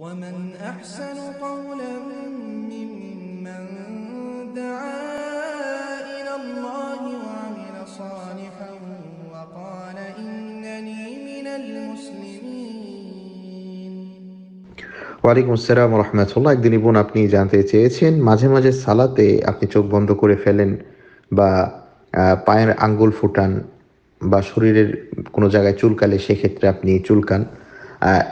ومن أحسن قولا ممن دعا إلى الله وعمل صالحا وقال إنني من المسلمين ওয়ালাইকুম আসসালাম রহমতুল্লাহ একদিন বোন আপনি জানতে চেয়েছেন মাঝে মাঝে সালাতে আপনি চোখ বন্ধ করে ফেলেন বা পায়ের আঙ্গুল ফুটান বা শরীরের কোনো জায়গায় চুলকালে সেক্ষেত্রে আপনি চুলকান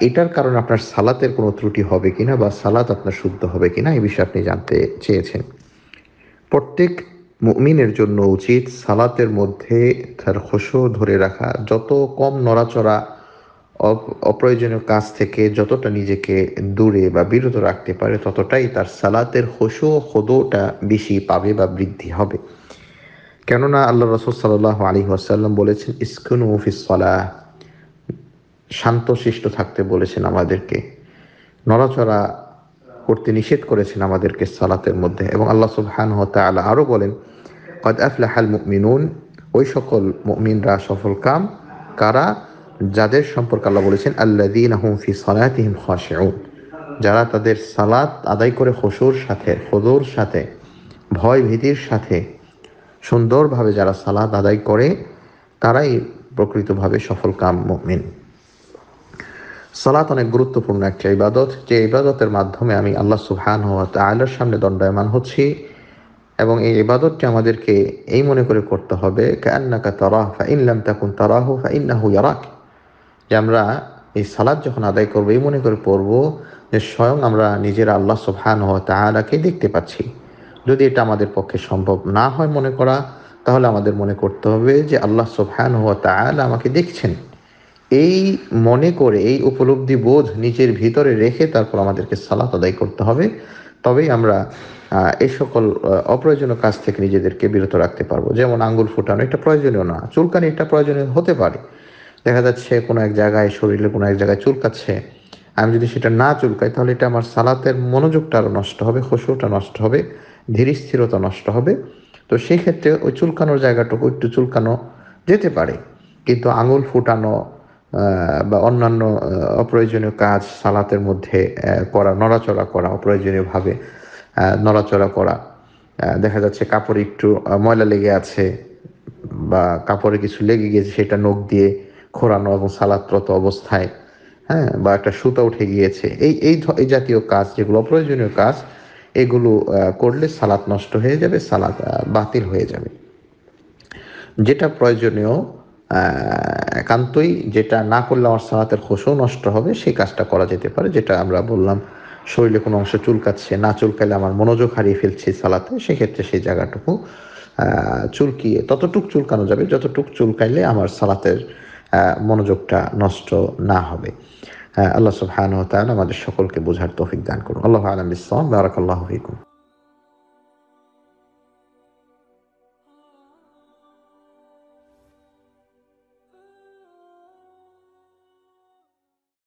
এটার কারণে আপনার সালাতের কোনো ত্রুটি হবে কিনা বা সালাত আপনার শুদ্ধ হবে কিনা এই বিষয়ে আপনি জানতে চেয়েছেন প্রত্যেক মুমিনের জন্য উচিত সালাতের মধ্যে তার খসো ধরে রাখা যত কম নড়াচড়া অপ্রয়োজনীয় কাজ থেকে যতটা নিজেকে দূরে বা বিরত রাখতে পারে ততটাই তার সালাতের হোসো হদোটা বেশি পাবে বা বৃদ্ধি হবে কেননা আল্লাহ রসুল সাল আলী আসাল্লাম বলেছেন ইস্কুন ওফিস সালাহ শান্তশিষ্ট থাকতে বলেছেন আমাদেরকে নড়াচড়া করতে নিষেধ করেছেন আমাদেরকে সালাতের মধ্যে এবং আল্লাহ সুবহান তালা আরও বলেন কদ আফলাহাল ওই সকল মুমিনরা সফল কাম কারা যাদের সম্পর্কে আল্লাহ বলেছেন আল্লা দিন ফি সালাতিহিম খাশেউন যারা তাদের সালাত আদায় করে হসুর সাথে হদুর সাথে ভয় ভীতির সাথে সুন্দরভাবে যারা সালাত আদায় করে তারাই প্রকৃতভাবে সফল কাম মুমিন সালাত অনেক গুরুত্বপূর্ণ একটা ইবাদত যে ইবাদতের মাধ্যমে আমি আল্লাহ সুহান হওয়া আয়লার সামনে দণ্ডায়মান হচ্ছি এবং এই ইবাদতটি আমাদেরকে এই মনে করে করতে হবে যে আমরা এই সালাদ যখন আদায় করবো এই মনে করে পড়বো যে স্বয়ং আমরা নিজেরা আল্লাহ সুহান হওয়া তালাকে দেখতে পাচ্ছি যদি এটা আমাদের পক্ষে সম্ভব না হয় মনে করা তাহলে আমাদের মনে করতে হবে যে আল্লাহ সুহান হওয়া তালা আমাকে দেখছেন এই মনে করে এই উপলব্ধি বোধ নিজের ভিতরে রেখে তারপর আমাদেরকে সালাত আদায় করতে হবে তবেই আমরা এই সকল অপ্রয়োজনীয় কাজ থেকে নিজেদেরকে বিরত রাখতে পারবো যেমন আঙ্গুল ফুটানো এটা প্রয়োজনীয় না চুলকানি এটা প্রয়োজনীয় হতে পারে দেখা যাচ্ছে কোনো এক জায়গায় শরীরে কোনো এক জায়গায় চুলকাচ্ছে আমি যদি সেটা না চুলকাই তাহলে এটা আমার সালাতের মনোযোগটা আরও নষ্ট হবে খসুটা নষ্ট হবে ধীর স্থিরতা নষ্ট হবে তো সেই ক্ষেত্রে ওই চুলকানোর জায়গাটুকু একটু চুলকানো যেতে পারে কিন্তু আঙুল ফুটানো বা অন্যান্য অপ্রয়োজনীয় কাজ সালাতের মধ্যে করা নড়াচড়া করা অপ্রয়োজনীয়ভাবে নড়াচড়া করা দেখা যাচ্ছে কাপড় একটু ময়লা লেগে আছে বা কাপড়ে কিছু লেগে গিয়েছে সেটা নখ দিয়ে খোরানো এবং সালাতরত অবস্থায় হ্যাঁ বা একটা সুতা উঠে গিয়েছে এই এই জাতীয় কাজ যেগুলো অপ্রয়োজনীয় কাজ এগুলো করলে সালাত নষ্ট হয়ে যাবে সালাত বাতিল হয়ে যাবে যেটা প্রয়োজনীয় একান্তই যেটা না করলে আমার সালাতের খোসও নষ্ট হবে সেই কাজটা করা যেতে পারে যেটা আমরা বললাম শরীরে কোনো অংশ চুলকাচ্ছে না চুলকালে আমার মনোযোগ হারিয়ে ফেলছি সালাতে সেক্ষেত্রে সেই জায়গাটুকু চুলকিয়ে ততটুক চুলকানো যাবে যতটুক চুলকাইলে আমার সালাতের মনোযোগটা নষ্ট না হবে আল্লাহ সুবহানাহু ওয়া আমাদের সকলকে বোঝার তৌফিক দান করুন আল্লাহ আলম ইসলাম বারাকাল্লাহ হিকুম